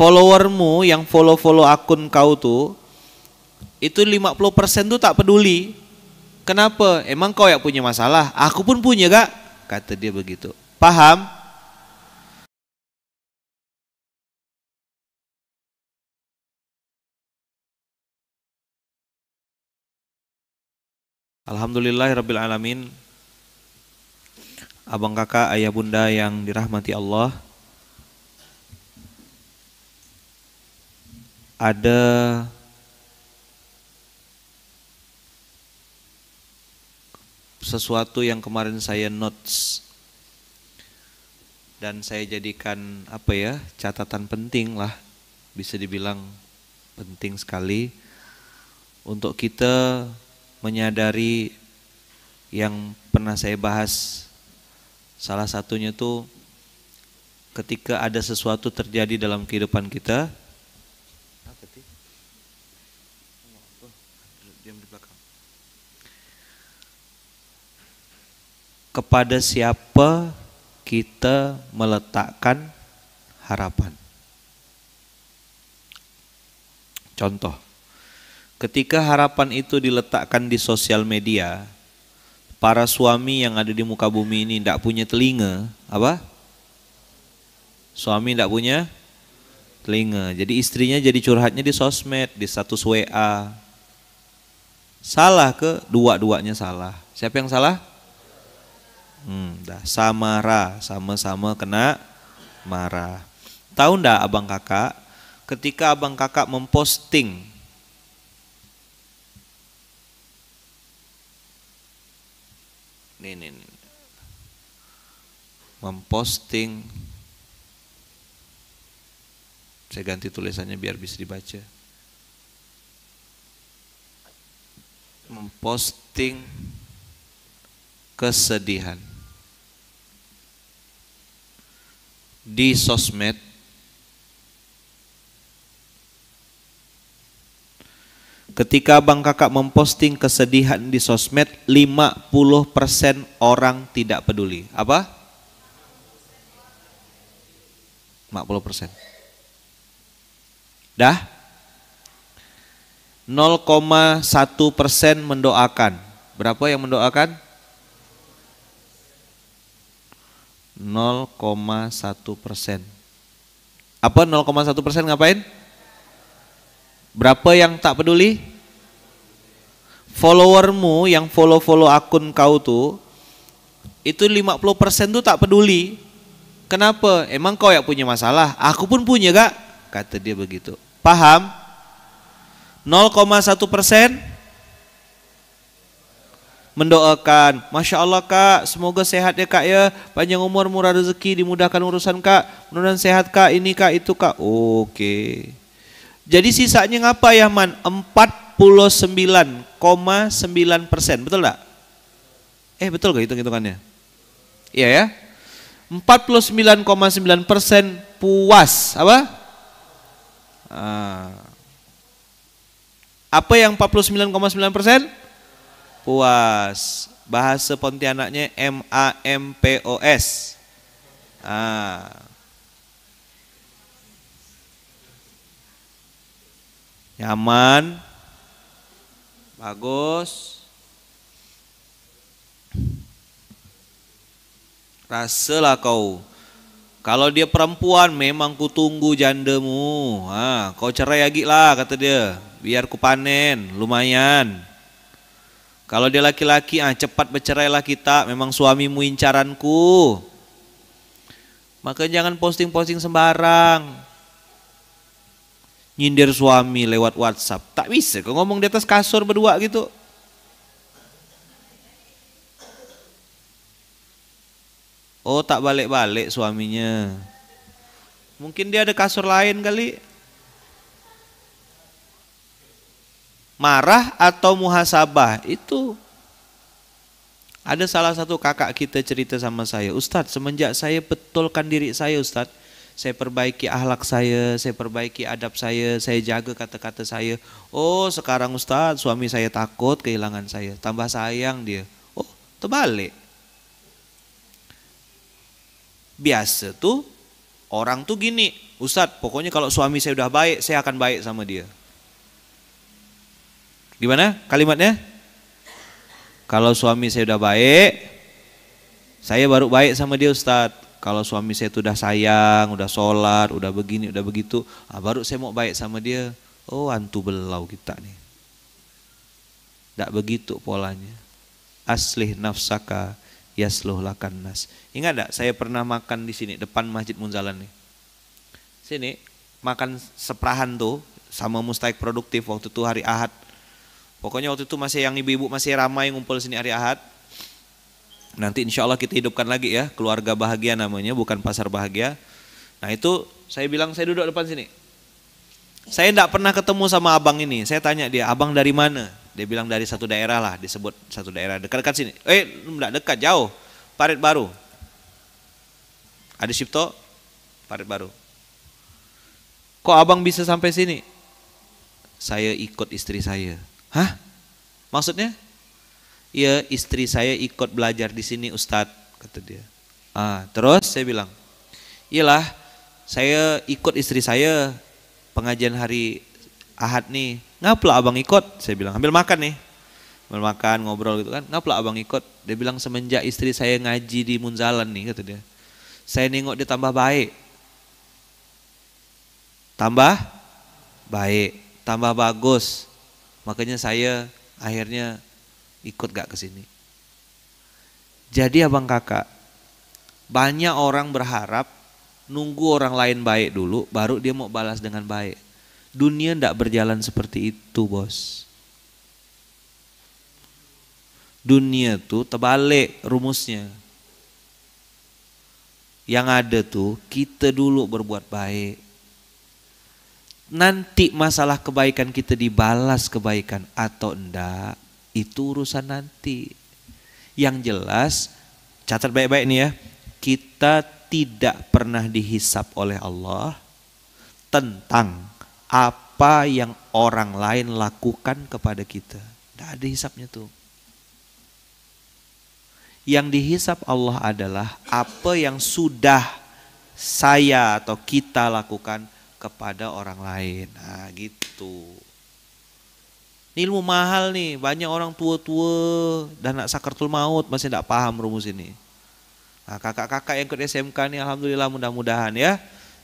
followermu yang follow-follow akun kau tuh itu 50% tuh tak peduli. Kenapa? Emang kau yang punya masalah? Aku pun punya, Kak. Kata dia begitu. Paham? Alhamdulillah. Rabbil alamin. Abang kakak, ayah bunda yang dirahmati Allah. ada sesuatu yang kemarin saya notes dan saya jadikan apa ya catatan penting lah bisa dibilang penting sekali untuk kita menyadari yang pernah saya bahas salah satunya tuh ketika ada sesuatu terjadi dalam kehidupan kita diam di belakang. Kepada siapa kita meletakkan harapan? Contoh, ketika harapan itu diletakkan di sosial media, para suami yang ada di muka bumi ini tidak punya telinga, apa? Suami tidak punya telinga. Jadi istrinya jadi curhatnya di sosmed, di status WA, Salah ke dua-duanya salah. Siapa yang salah? Hmm, dah samara, sama-sama kena marah. Tahu ndak abang kakak? Ketika abang kakak memposting nih, nih, memposting saya ganti tulisannya biar bisa dibaca memposting kesedihan di sosmed Ketika Bang Kakak memposting kesedihan di sosmed, 50% orang tidak peduli. Apa? 50%. Dah? 0,1 persen mendoakan. Berapa yang mendoakan? 0,1 persen. Apa 0,1 persen ngapain? Berapa yang tak peduli? Followermu yang follow-follow akun kau tuh itu 50 persen tuh tak peduli. Kenapa? Emang kau yang punya masalah? Aku pun punya kak. Kata dia begitu. Paham? 0,1 persen mendoakan. Masya Allah kak, semoga sehat ya kak ya, panjang umur, murah rezeki, dimudahkan urusan kak, mudah sehat kak, ini kak, itu kak. Oke. Jadi sisanya ngapa ya man? 49,9 persen, betul tak? Eh betul gak hitung-hitungannya? Iya ya? 49,9 persen puas, apa? Ah. Apa yang 49,9%? Puas. Bahasa Pontianaknya M A M P O S. Ah. Nyaman. Bagus. Rasalah kau. Kalau dia perempuan memang kutunggu tunggu jandamu. Ha, ah, kau cerai lagi lah kata dia biar kupanen, lumayan. Kalau dia laki-laki, ah cepat bercerailah kita, memang suamimu incaranku. Maka jangan posting-posting sembarang. Nyindir suami lewat WhatsApp, tak bisa kau ngomong di atas kasur berdua gitu. Oh tak balik-balik suaminya. Mungkin dia ada kasur lain kali. marah atau muhasabah itu ada salah satu kakak kita cerita sama saya, Ustadz semenjak saya betulkan diri saya Ustadz, saya perbaiki ahlak saya, saya perbaiki adab saya, saya jaga kata-kata saya. Oh sekarang Ustadz suami saya takut kehilangan saya, tambah sayang dia. Oh terbalik. Biasa tuh orang tuh gini, Ustadz pokoknya kalau suami saya udah baik, saya akan baik sama dia. Gimana kalimatnya? Kalau suami saya udah baik, saya baru baik sama dia Ustadz kalau suami saya itu udah sayang, udah sholat, udah begini, udah begitu, ah, baru saya mau baik sama dia. Oh, antu belau kita nih. tidak begitu polanya. Aslih nafsaka yasluh lakan nas. Ingat tak, saya pernah makan di sini, depan Masjid Munzalan nih. Sini, makan seperahan tuh, sama mustaik produktif waktu itu hari Ahad. Pokoknya waktu itu masih yang ibu-ibu masih ramai ngumpul sini hari Ahad. Nanti insya Allah kita hidupkan lagi ya, keluarga bahagia namanya, bukan pasar bahagia. Nah itu saya bilang saya duduk depan sini. Saya tidak pernah ketemu sama abang ini. Saya tanya dia, abang dari mana? Dia bilang dari satu daerah lah, disebut satu daerah dekat-dekat sini. Eh, tidak dekat, jauh. Parit Baru. Ada Sipto, Parit Baru. Kok abang bisa sampai sini? Saya ikut istri saya. Hah? Maksudnya? Ya istri saya ikut belajar di sini Ustadz, kata dia. Ah, terus saya bilang, iyalah saya ikut istri saya pengajian hari Ahad nih. Ngaplah abang ikut? Saya bilang, ambil makan nih. Ambil makan, ngobrol gitu kan. Ngaplah abang ikut? Dia bilang, semenjak istri saya ngaji di Munzalan nih, kata dia. Saya nengok dia tambah baik. Tambah baik, tambah bagus, Makanya saya akhirnya ikut gak ke sini. Jadi abang kakak, banyak orang berharap nunggu orang lain baik dulu, baru dia mau balas dengan baik. Dunia tidak berjalan seperti itu bos. Dunia tuh terbalik rumusnya. Yang ada tuh kita dulu berbuat baik, nanti masalah kebaikan kita dibalas kebaikan atau enggak itu urusan nanti. Yang jelas catat baik-baik nih ya. Kita tidak pernah dihisap oleh Allah tentang apa yang orang lain lakukan kepada kita. Tidak ada hisapnya tuh. Yang dihisap Allah adalah apa yang sudah saya atau kita lakukan kepada orang lain. Nah, gitu. Ini ilmu mahal nih, banyak orang tua-tua dan nak sakertul maut masih tidak paham rumus ini. Nah, kakak-kakak yang ikut SMK ini alhamdulillah mudah-mudahan ya.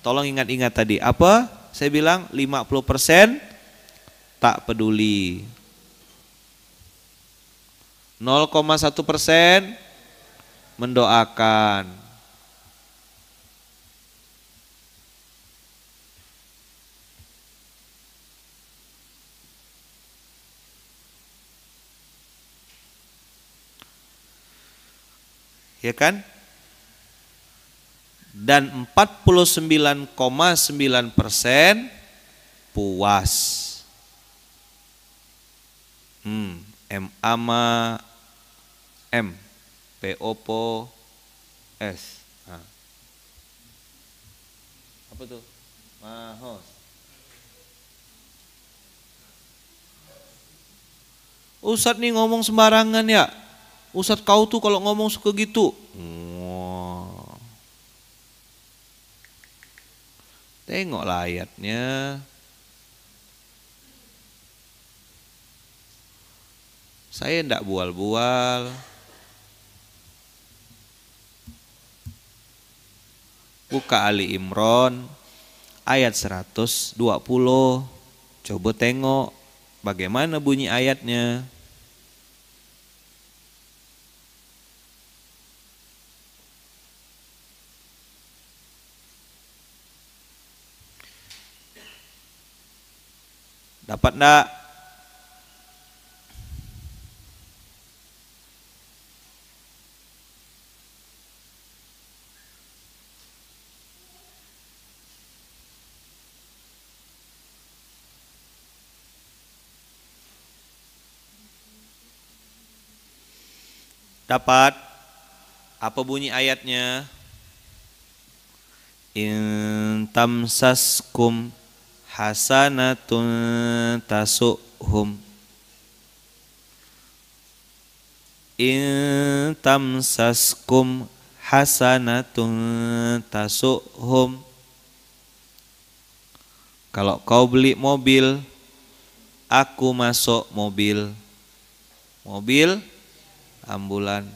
Tolong ingat-ingat tadi, apa? Saya bilang 50% tak peduli. 0,1% mendoakan. ya kan? Dan 49,9 persen puas. Hmm, M ama M, P O P S. Nah. Apa tuh? Mahos. Ustadz nih ngomong sembarangan ya. Ustadz kau tuh kalau ngomong suka gitu. tengok Tengoklah ayatnya. Saya ndak bual-bual. Buka Ali Imron ayat 120. Coba tengok bagaimana bunyi ayatnya. Dapat enggak? Dapat apa bunyi ayatnya? In tamsaskum hasanatun tasukhum in tamsaskum hasanatun tasukhum kalau kau beli mobil aku masuk mobil mobil ambulan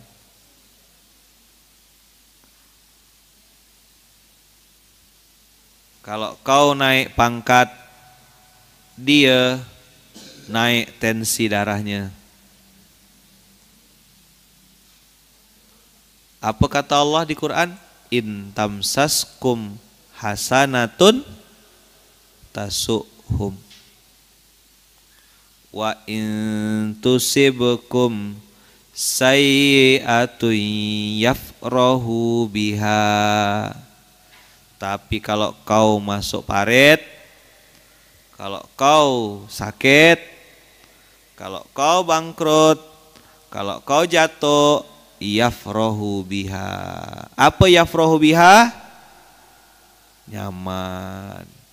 Kalau kau naik pangkat, dia naik tensi darahnya. Apa kata Allah di Quran? In tamsaskum hasanatun tasukhum wa in tusibukum sayyatun yafrahu biha tapi kalau kau masuk parit, kalau kau sakit, kalau kau bangkrut, kalau kau jatuh, yafrohu biha. Apa yafrohu biha? Nyaman